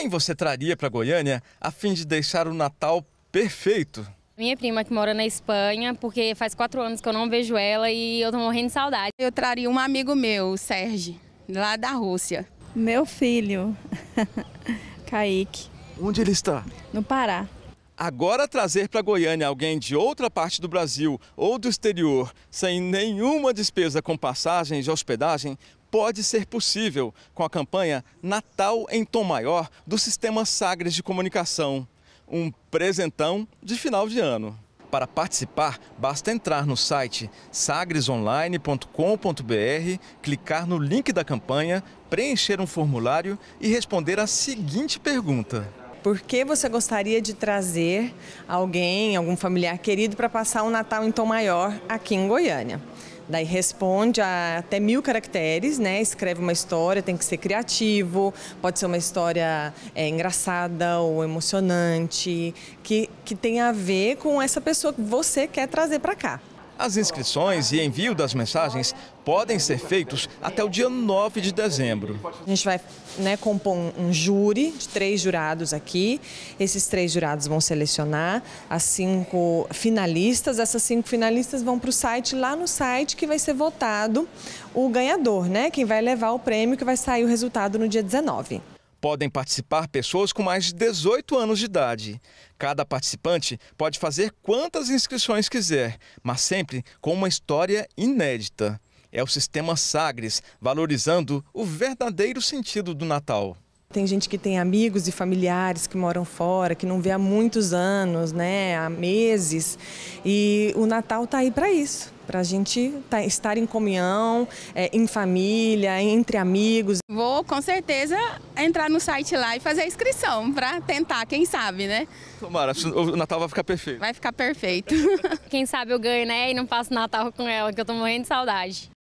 Quem você traria para Goiânia a fim de deixar o Natal perfeito? Minha prima que mora na Espanha, porque faz quatro anos que eu não vejo ela e eu tô morrendo de saudade. Eu traria um amigo meu, o Sérgio, lá da Rússia. Meu filho, Kaique. Onde ele está? No Pará. Agora trazer para Goiânia alguém de outra parte do Brasil ou do exterior sem nenhuma despesa com passagens e hospedagem pode ser possível com a campanha Natal em Tom Maior do Sistema Sagres de Comunicação. Um presentão de final de ano. Para participar, basta entrar no site sagresonline.com.br, clicar no link da campanha, preencher um formulário e responder a seguinte pergunta. Por que você gostaria de trazer alguém, algum familiar querido, para passar o um Natal em Tom Maior aqui em Goiânia? Daí responde a até mil caracteres, né? Escreve uma história, tem que ser criativo, pode ser uma história é, engraçada ou emocionante, que, que tem a ver com essa pessoa que você quer trazer para cá. As inscrições e envio das mensagens podem ser feitos até o dia 9 de dezembro. A gente vai né, compor um júri de três jurados aqui. Esses três jurados vão selecionar as cinco finalistas. Essas cinco finalistas vão para o site, lá no site que vai ser votado o ganhador, né? Quem vai levar o prêmio, que vai sair o resultado no dia 19. Podem participar pessoas com mais de 18 anos de idade. Cada participante pode fazer quantas inscrições quiser, mas sempre com uma história inédita. É o sistema Sagres, valorizando o verdadeiro sentido do Natal. Tem gente que tem amigos e familiares que moram fora, que não vê há muitos anos, né, há meses. E o Natal está aí para isso, para a gente tá, estar em comunhão, é, em família, entre amigos. Vou com certeza entrar no site lá e fazer a inscrição para tentar, quem sabe, né? Tomara, o Natal vai ficar perfeito. Vai ficar perfeito. quem sabe eu ganho, né, e não passo Natal com ela, que eu estou morrendo de saudade.